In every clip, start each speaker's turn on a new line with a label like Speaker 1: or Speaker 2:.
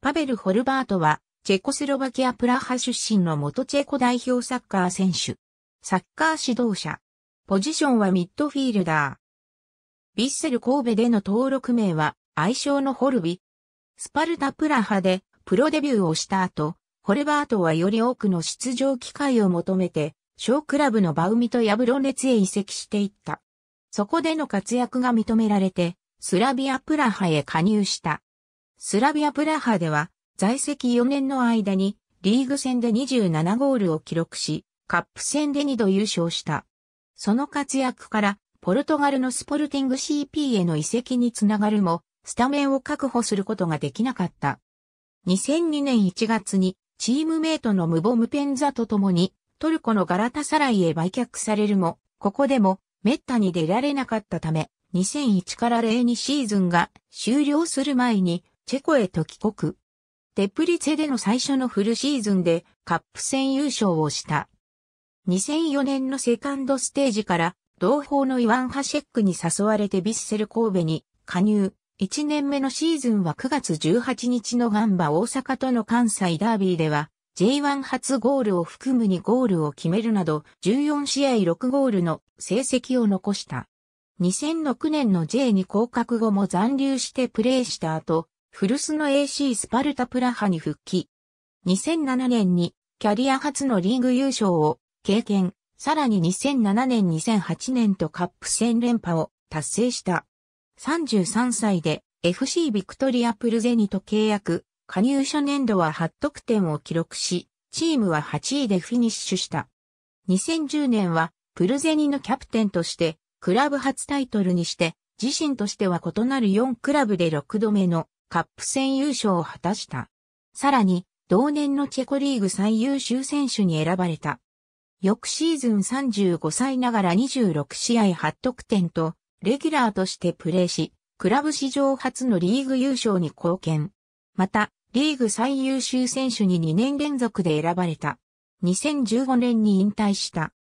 Speaker 1: パベル・ホルバートは、チェコスロバキア・プラハ出身の元チェコ代表サッカー選手。サッカー指導者。ポジションはミッドフィールダー。ヴィッセル神戸での登録名は、愛称のホルビ。スパルタ・プラハで、プロデビューをした後、ホルバートはより多くの出場機会を求めて、小クラブのバウミとヤブロネツへ移籍していった。そこでの活躍が認められて、スラビア・プラハへ加入した。スラビア・プラハでは、在籍4年の間に、リーグ戦で27ゴールを記録し、カップ戦で2度優勝した。その活躍から、ポルトガルのスポルティング CP への移籍につながるも、スタメンを確保することができなかった。2002年1月に、チームメイトのムボムペンザと共に、トルコのガラタサライへ売却されるも、ここでも、滅多に出られなかったため、2001から02シーズンが終了する前に、チェコへと帰国。テプリツェでの最初のフルシーズンでカップ戦優勝をした。2004年のセカンドステージから同胞のイワン・ハシェックに誘われてビッセル神戸に加入。1年目のシーズンは9月18日のガンバ大阪との関西ダービーでは J1 初ゴールを含む2ゴールを決めるなど14試合6ゴールの成績を残した。2006年の J2 降格後も残留してプレーした後、古巣の AC スパルタプラハに復帰。2007年にキャリア初のリーグ優勝を経験、さらに2007年2008年とカップ戦連覇を達成した。33歳で FC ビクトリアプルゼニと契約、加入初年度は8得点を記録し、チームは8位でフィニッシュした。2010年はプルゼニのキャプテンとして、クラブ初タイトルにして、自身としては異なる4クラブで6度目のカップ戦優勝を果たした。さらに、同年のチェコリーグ最優秀選手に選ばれた。翌シーズン35歳ながら26試合8得点と、レギュラーとしてプレーし、クラブ史上初のリーグ優勝に貢献。また、リーグ最優秀選手に2年連続で選ばれた。2015年に引退した。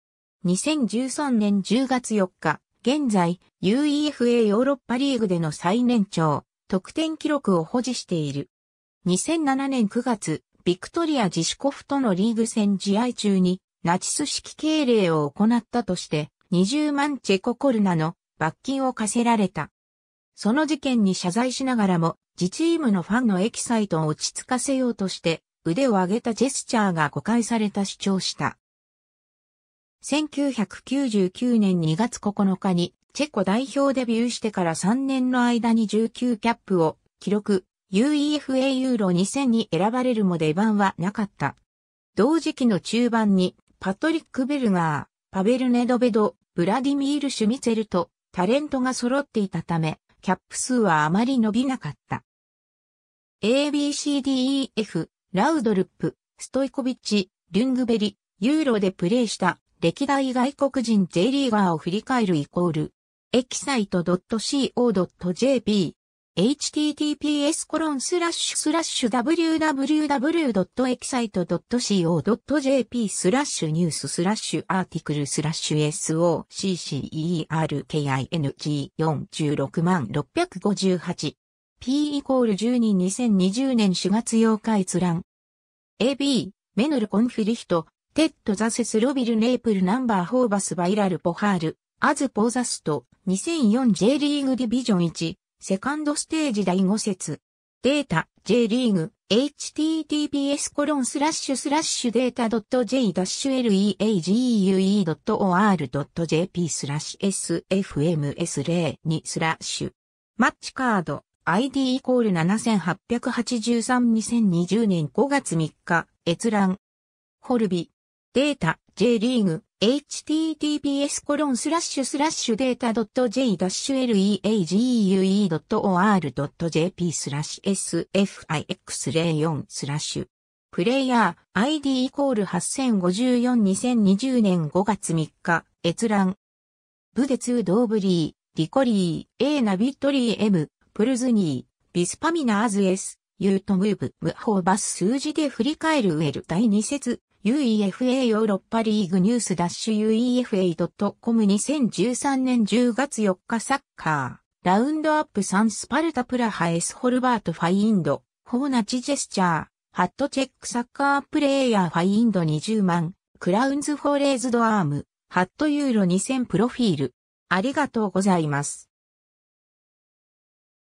Speaker 1: 2013年10月4日、現在、UEFA ヨーロッパリーグでの最年長、得点記録を保持している。2007年9月、ビクトリア・ジシコフとのリーグ戦試合中に、ナチス式敬礼を行ったとして、20万チェココルナの罰金を課せられた。その事件に謝罪しながらも、自チームのファンのエキサイトを落ち着かせようとして、腕を上げたジェスチャーが誤解された主張した。1999年2月9日にチェコ代表デビューしてから3年の間に19キャップを記録、UEFA ユーロ2000に選ばれるも出番はなかった。同時期の中盤に、パトリック・ベルガー、パベル・ネドベド、ブラディミール・シュミツェルとタレントが揃っていたため、キャップ数はあまり伸びなかった。ABCDEF、ラウドルップ、ストイコビッチ、リュングベリ、ユーロでプレーした歴代外国人 J リーガーを振り返るイコール、エキサイト .co.jp https コロンスラッシュスラッシュ www.excite.co.jp スラッシュニューススラッシュアーティクルスラッシュ SOCCERKING46 658 P イコール12 2020年4月8日閲覧 AB メヌルコンフィリヒトテッドザセスロビルネープルナンバーホーバスバイラルポハールアズポーザスト 2004J リーグディビジョン1、セカンドステージ第5節。データ、J リーグ、https コロンスラッシュスラッシュデータ .j-league.or.jp スラッシュ sfms02 スラッシュ。マッチカード、ID イコール7883-2020年5月3日、閲覧。ホルビ。データ、J リーグ、https d a t a .j-league.or.jp sfix04 プレイヤー ID イコール80542020年5月3日閲覧ブデツードーブリーリコリー A ナビトリー M プルズニービスパミナーズ S ユートムーブ、ムホーバス数字で振り返るウェル第2節、UEFA ヨーロッパリーグニュース -UEFA.com2013 年10月4日サッカー、ラウンドアップサンスパルタプラハエスホルバートファインド、ホーナチジェスチャー、ハットチェックサッカープレイヤーファインド20万、クラウンズフォーレーズドアーム、ハットユーロ2000プロフィール。ありがとうございます。